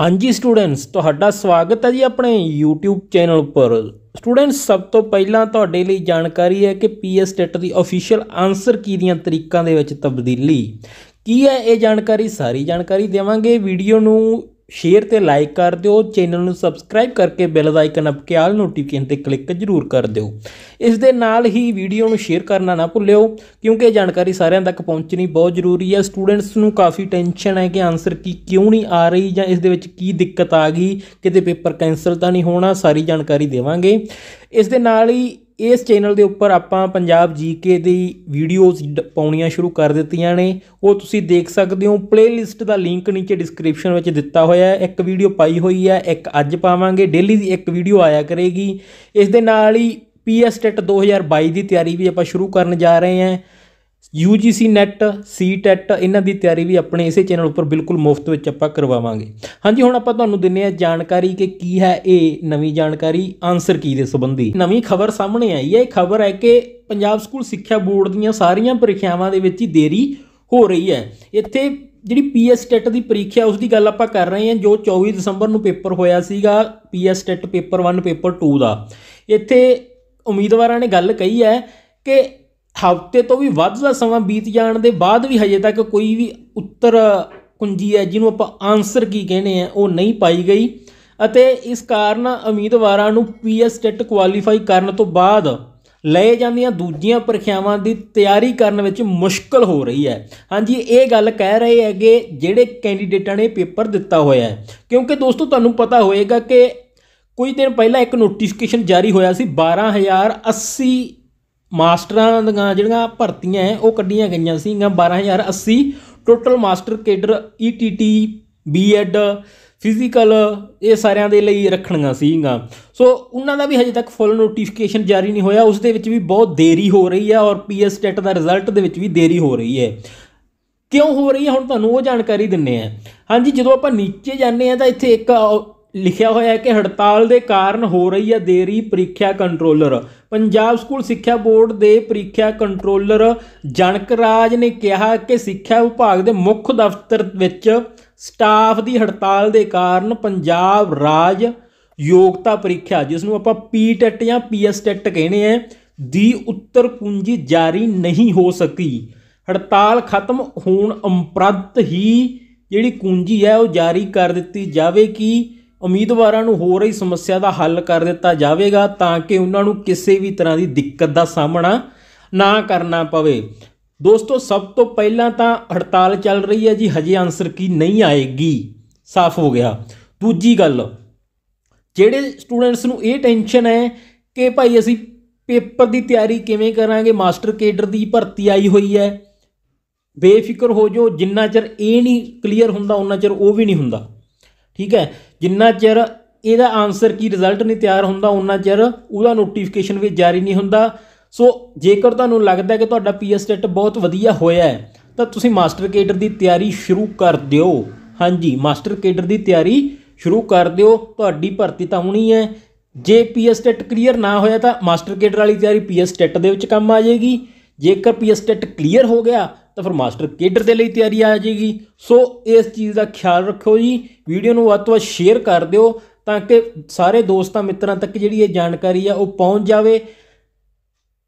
ਹਾਂਜੀ ਸਟੂਡੈਂਟਸ ਤੁਹਾਡਾ ਸਵਾਗਤ ਹੈ ਜੀ ਆਪਣੇ YouTube ਚੈਨਲ ਉੱਪਰ ਸਟੂਡੈਂਟਸ ਸਭ ਤੋਂ ਪਹਿਲਾਂ ਤੁਹਾਡੇ ਲਈ ਜਾਣਕਾਰੀ ਹੈ ਕਿ ਪੀਐਸ ਟੈਟ ਦੀ ਅਫੀਸ਼ੀਅਲ ਆਨਸਰ ਕੀ ਦੀਆਂ ਤਰੀਕਾਂ ਦੇ ਵਿੱਚ ਤਬਦੀਲੀ ਕੀ ਹੈ ਇਹ ਜਾਣਕਾਰੀ ਸਾਰੀ ਜਾਣਕਾਰੀ ਦੇਵਾਂਗੇ ਵੀਡੀਓ ਨੂੰ ਸ਼ੇਅਰ ਤੇ ਲਾਈਕ ਕਰ ਦਿਓ ਚੈਨਲ ਨੂੰ ਸਬਸਕ੍ਰਾਈਬ ਕਰਕੇ ਬੈਲ ਦਾ ਆਈਕਨ ਅਪ ਕੇ ਆਲ ਨੋਟੀਫਿਕੇਸ਼ਨ ਤੇ ਕਲਿੱਕ ਜ਼ਰੂਰ ਕਰ ਦਿਓ ਇਸ ਦੇ ਨਾਲ ਹੀ ਵੀਡੀਓ ਨੂੰ ਸ਼ੇਅਰ ਕਰਨਾ ਨਾ ਭੁੱਲਿਓ ਕਿਉਂਕਿ ਇਹ ਜਾਣਕਾਰੀ ਸਾਰਿਆਂ ਤੱਕ ਪਹੁੰਚਣੀ ਬਹੁਤ ਜ਼ਰੂਰੀ ਹੈ ਸਟੂਡੈਂਟਸ ਨੂੰ ਕਾਫੀ ਟੈਨਸ਼ਨ ਹੈ ਕਿ ਆਨਸਰ ਕੀ ਕਿਉਂ ਨਹੀਂ ਆ ਰਹੀ ਜਾਂ ਇਸ ਦੇ ਵਿੱਚ ਕੀ ਦਿੱਕਤ ਆ ਗਈ ਕਿਤੇ ਪੇਪਰ ਕੈਨਸਲ ਤਾਂ ਨਹੀਂ ਹੋਣਾ ਸਾਰੀ ਜਾਣਕਾਰੀ ਦੇਵਾਂਗੇ ਇਸ ਦੇ ਨਾਲ ਹੀ ਇਸ ਚੈਨਲ ਦੇ ਉੱਪਰ ਆਪਾਂ ਪੰਜਾਬ ਜੀਕੇ ਦੀ ਵੀਡੀਓਜ਼ ਪਾਉਣੀਆਂ ਸ਼ੁਰੂ ਕਰ ਦਿੱਤੀਆਂ ਨੇ ਉਹ ਤੁਸੀਂ ਦੇਖ ਸਕਦੇ ਹੋ ਪਲੇਲਿਸਟ ਦਾ ਲਿੰਕ ਨੀਚੇ ਡਿਸਕ੍ਰਿਪਸ਼ਨ ਵਿੱਚ ਦਿੱਤਾ ਹੋਇਆ ਹੈ ਇੱਕ ਵੀਡੀਓ ਪਾਈ ਹੋਈ ਹੈ ਇੱਕ ਅੱਜ ਪਾਵਾਂਗੇ ਡੇਲੀ ਦੀ ਇੱਕ ਵੀਡੀਓ ਆਇਆ ਕਰੇਗੀ ਇਸ ਦੇ ਨਾਲ ਹੀ ਪੀਐਸ ਟੈਟ 2022 ਦੀ ਤਿਆਰੀ ਵੀ ਆਪਾਂ ਸ਼ੁਰੂ ਕਰਨ ਜਾ ਰਹੇ ਹਾਂ UGC NET CTET e ਇਹਨਾਂ ਦੀ ਤਿਆਰੀ ਵੀ ਆਪਣੇ ਇਸੇ ਚੈਨਲ ਉੱਪਰ ਬਿਲਕੁਲ ਮੁਫਤ ਵਿੱਚ ਆਪਾਂ ਕਰਵਾਵਾਂਗੇ ਹਾਂਜੀ ਹੁਣ ਆਪਾਂ ਤੁਹਾਨੂੰ ਦਿੰਨੇ ਆ ਜਾਣਕਾਰੀ ਕਿ ਕੀ ਹੈ ਇਹ ਨਵੀਂ ਜਾਣਕਾਰੀ ਆਨਸਰ ਕੀ ਦੇ ਸੰਬੰਧੀ ਨਵੀਂ ਖਬਰ ਸਾਹਮਣੇ ਆਈ ਹੈ ਇਹ ਖਬਰ ਹੈ ਕਿ ਪੰਜਾਬ ਸਕੂਲ ਸਿੱਖਿਆ ਬੋਰਡ ਦੀਆਂ ਸਾਰੀਆਂ ਪ੍ਰੀਖਿਆਵਾਂ ਦੇ ਵਿੱਚ ਹੀ ਦੇਰੀ ਹੋ ਰਹੀ ਹੈ ਇੱਥੇ ਜਿਹੜੀ ਪੀਐਸ ਟੈਟ e ਦੀ ਪ੍ਰੀਖਿਆ ਉਸ ਦੀ ਗੱਲ ਆਪਾਂ ਕਰ ਰਹੇ ਹਾਂ ਜੋ 24 ਦਸੰਬਰ ਨੂੰ ਪੇਪਰ ਹੋਇਆ ਸੀਗਾ PS TET e paper 1 paper 2 ਦਾ ਇੱਥੇ ਉਮੀਦਵਾਰਾਂ ਨੇ ਗੱਲ ਕਹੀ ਹੈ ਕਿ ਹਫ਼ਤੇ ਤੋਂ ਵੀ ਵੱਧ ਦਾ ਸਮਾਂ ਬੀਤ ਜਾਣ ਦੇ ਬਾਅਦ ਵੀ ਹਜੇ ਤੱਕ ਕੋਈ ਵੀ ਉੱਤਰ ਕੁੰਜੀ ਹੈ ਜਿਹਨੂੰ ਆਪਾਂ ਆਨਸਰ ਕੀ ਕਹਿੰਦੇ ਆ ਉਹ ਨਹੀਂ ਪਾਈ ਗਈ ਅਤੇ ਇਸ ਕਾਰਨ ਉਮੀਦਵਾਰਾਂ ਨੂੰ ਪੀਐਸ ਟੈਟ ਕੁਆਲੀਫਾਈ ਕਰਨ ਤੋਂ ਬਾਅਦ ਲਏ ਜਾਂਦੀਆਂ ਦੂਜੀਆਂ ਪ੍ਰੀਖਿਆਵਾਂ ਦੀ ਤਿਆਰੀ ਕਰਨ ਵਿੱਚ ਮੁਸ਼ਕਲ ਹੋ ਰਹੀ ਹੈ ਹਾਂਜੀ ਇਹ ਗੱਲ ਕਹਿ ਰਹੇ ਹੈਗੇ ਜਿਹੜੇ ਕੈਂਡੀਡੇਟਾਂ ਨੇ ਪੇਪਰ ਦਿੱਤਾ ਹੋਇਆ ਹੈ ਕਿਉਂਕਿ ਦੋਸਤੋ ਤੁਹਾਨੂੰ ਪਤਾ ਹੋਏਗਾ ਕਿ ਕੁਝ ਦਿਨ ਪਹਿਲਾਂ ਇੱਕ ਨੋਟੀਫਿਕੇਸ਼ਨ ਜਾਰੀ ਹੋਇਆ ਸੀ 12080 ਮਾਸਟਰਾਂ ਦੀਆਂ ਜਿਹੜੀਆਂ ਭਰਤੀਆਂ ਉਹ ਕੱਢੀਆਂ ਗਈਆਂ ਸੀਗੀਆਂ 12080 total master cadre ETT B Ed physical ਇਹ ਸਾਰਿਆਂ ਦੇ ਲਈ ਰੱਖਣੀਆਂ ਸੀਗੀਆਂ ਸੋ ਉਹਨਾਂ ਦਾ ਵੀ ਹਜੇ ਤੱਕ ਫੁੱਲ ਨੋਟੀਫਿਕੇਸ਼ਨ ਜਾਰੀ ਨਹੀਂ ਹੋਇਆ ਉਸ ਦੇ ਵਿੱਚ ਵੀ ਬਹੁਤ ਦੇਰੀ ਹੋ ਰਹੀ ਹੈ ਔਰ ਪੀਐਸ ਟੈਟ ਦਾ ਰਿਜ਼ਲਟ ਦੇ ਵਿੱਚ ਵੀ ਦੇਰੀ ਹੋ ਰਹੀ ਹੈ ਕਿਉਂ ਹੋ ਰਹੀ ਹੈ ਹੁਣ ਤੁਹਾਨੂੰ ਉਹ ਜਾਣਕਾਰੀ ਦਿੰਨੇ ਆ ਹਾਂਜੀ ਜਦੋਂ ਆਪਾਂ ਨੀਚੇ ਜਾਂਦੇ ਆ ਤਾਂ ਇੱਥੇ ਇੱਕ ਲਿਖਿਆ ਹੋਇਆ ਹੈ ਕਿ ਹੜਤਾਲ ਦੇ ਕਾਰਨ ਹੋ ਰਹੀ ਹੈ ਦੇਰੀ ਪ੍ਰੀਖਿਆ ਕੰਟਰੋਲਰ ਪੰਜਾਬ ਸਕੂਲ ਸਿੱਖਿਆ ਬੋਰਡ ਦੇ ਪ੍ਰੀਖਿਆ ਕੰਟਰੋਲਰ ਜਨਕ ਰਾਜ ਨੇ ਕਿਹਾ ਕਿ ਸਿੱਖਿਆ ਵਿਭਾਗ ਦੇ ਮੁੱਖ ਦਫ਼ਤਰ ਵਿੱਚ ਸਟਾਫ ਦੀ ਹੜਤਾਲ ਦੇ ਕਾਰਨ ਪੰਜਾਬ ਰਾਜ ਯੋਗਤਾ ਪ੍ਰੀਖਿਆ ਜਿਸ ਨੂੰ ਆਪਾਂ ਪੀਟੈਟ ਜਾਂ ਪੀਐਸਟੈਟ ਕਹਿੰਦੇ ਆ ਦੀ ਉੱਤਰ ਕੁੰਜੀ ਜਾਰੀ ਨਹੀਂ ਹੋ ਸਕੀ ਹੜਤਾਲ ਖਤਮ ਹੋਣ ਉਪਰੰਤ ਹੀ ਜਿਹੜੀ ਕੁੰਜੀ ਹੈ ਉਹ ਜਾਰੀ ਕਰ ਦਿੱਤੀ ਜਾਵੇ ਕੀ ਉਮੀਦਵਾਰਾਂ ਨੂੰ ਹੋ ਰਹੀ ਸਮੱਸਿਆ ਦਾ ਹੱਲ ਕਰ ਦਿੱਤਾ ਜਾਵੇਗਾ ਤਾਂ ਕਿ ਉਹਨਾਂ ਨੂੰ ਕਿਸੇ ਵੀ ਤਰ੍ਹਾਂ ਦੀ ਦਿੱਕਤ ਦਾ ਸਾਹਮਣਾ ਨਾ ਕਰਨਾ ਪਵੇ ਦੋਸਤੋ ਸਭ ਤੋਂ ਪਹਿਲਾਂ ਤਾਂ ਹੜਤਾਲ ਚੱਲ ਰਹੀ ਹੈ ਜੀ ਹਜੇ ਆਨਸਰ ਕੀ ਨਹੀਂ ਆਏਗੀ ਸਾਫ਼ ਹੋ ਗਿਆ ਦੂਜੀ ਗੱਲ ਜਿਹੜੇ ਸਟੂਡੈਂਟਸ ਨੂੰ ਇਹ ਟੈਨਸ਼ਨ ਹੈ ਕਿ ਭਾਈ ਅਸੀਂ ਪੇਪਰ ਦੀ ਤਿਆਰੀ ਕਿਵੇਂ ਕਰਾਂਗੇ ਮਾਸਟਰ ਕੇਡਰ ਦੀ ਭਰਤੀ ਆਈ ਹੋਈ ਹੈ ਬੇਫਿਕਰ ਹੋ ਜਾਓ ਜਿੰਨਾ ਚਿਰ ਇਹ ਨਹੀਂ ਕਲੀਅਰ ਹੁੰਦਾ ਉਹਨਾਂ ਚਿਰ ਉਹ ਵੀ ਨਹੀਂ ਹੁੰਦਾ ਠੀਕ ਹੈ ਜਿੰਨਾ ਚਿਰ ਇਹਦਾ ਆਨਸਰ ਕੀ ਰਿਜ਼ਲਟ ਨਹੀਂ ਤਿਆਰ ਹੁੰਦਾ ਉਹਨਾਂ ਚਿਰ ਉਹਦਾ ਨੋਟੀਫਿਕੇਸ਼ਨ ਵੀ ਜਾਰੀ ਨਹੀਂ ਹੁੰਦਾ ਸੋ ਜੇਕਰ ਤੁਹਾਨੂੰ ਲੱਗਦਾ ਕਿ ਤੁਹਾਡਾ ਪੀਐਸ ਟੈਟ ਬਹੁਤ ਵਧੀਆ ਹੋਇਆ ਹੈ ਤਾਂ ਤੁਸੀਂ ਮਾਸਟਰ ਕੇਡਰ ਦੀ ਤਿਆਰੀ ਸ਼ੁਰੂ ਕਰ ਦਿਓ ਹਾਂਜੀ ਮਾਸਟਰ ਕੇਡਰ ਦੀ ਤਿਆਰੀ ਸ਼ੁਰੂ ਕਰ ਦਿਓ ਤੁਹਾਡੀ ਭਰਤੀ ਤਾਂ ਹੋਣੀ ਹੈ ਜੇ ਪੀਐਸ ਟੈਟ ਕਲੀਅਰ ਨਾ ਹੋਇਆ ਤਾਂ ਮਾਸਟਰ ਕੇਡਰ ਵਾਲੀ ਤਿਆਰੀ ਪੀਐਸ ਟੈਟ ਦੇ ਵਿੱਚ ਕੰਮ ਆ ਜਾਏਗੀ ਜੇਕਰ ਪੀਐਸ ਟੈਟ ਕਲੀਅਰ ਹੋ ਗਿਆ ਤਾਂ ਫਿਰ ਮਾਸਟਰ ਕੇਡਰ ਦੇ ਲਈ ਤਿਆਰੀ ਆ ਜਾਏਗੀ ਸੋ ਇਸ ਚੀਜ਼ ਦਾ ਖਿਆਲ ਰੱਖੋ ਜੀ ਵੀਡੀਓ ਨੂੰ ਵੱਧ ਤੋਂ ਵੱਧ ਸ਼ੇਅਰ ਕਰ ਦਿਓ ਤਾਂ ਕਿ ਸਾਰੇ ਦੋਸਤਾਂ ਮਿੱਤਰਾਂ ਤੱਕ ਜਿਹੜੀ ਇਹ ਜਾਣਕਾਰੀ ਆ ਉਹ ਪਹੁੰਚ ਜਾਵੇ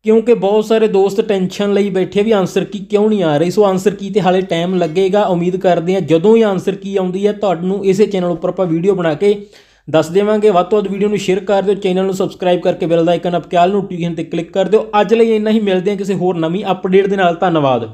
ਕਿਉਂਕਿ ਬਹੁਤ ਸਾਰੇ ਦੋਸਤ ਟੈਨਸ਼ਨ ਲਈ ਬੈਠੇ ਵੀ ਆਨਸਰ ਕੀ ਕਿਉਂ ਨਹੀਂ ਆ ਰਹੀ ਸੋ ਆਨਸਰ ਕੀ ਤੇ ਹਾਲੇ ਟਾਈਮ ਲੱਗੇਗਾ ਉਮੀਦ ਕਰਦੇ ਆ ਜਦੋਂ ਹੀ ਆਨਸਰ ਕੀ ਆਉਂਦੀ ਹੈ ਤੁਹਾਨੂੰ ਇਸੇ ਚੈਨਲ ਉੱਪਰ ਆਪਾਂ ਵੀਡੀਓ ਬਣਾ ਕੇ ਦੱਸ ਦੇਵਾਂਗੇ ਵੱਧ ਤੋਂ ਵੱਧ ਵੀਡੀਓ ਨੂੰ ਸ਼ੇਅਰ ਕਰ ਦਿਓ ਚੈਨਲ ਨੂੰ ਸਬਸਕ੍ਰਾਈਬ ਕਰਕੇ ਬੈਲ ਦਾ ਆਈਕਨ ਆਲ ਨੋਟੀਫਿਕੇਸ਼ਨ ਤੇ ਕਲਿੱਕ ਕਰ ਦਿਓ ਅੱਜ ਲਈ ਇੰਨਾ ਹੀ ਮਿਲਦੇ ਹਾਂ ਕਿਸੇ ਹੋਰ ਨਵੀਂ ਅਪਡੇਟ ਦੇ ਨਾਲ ਧੰਨਵਾਦ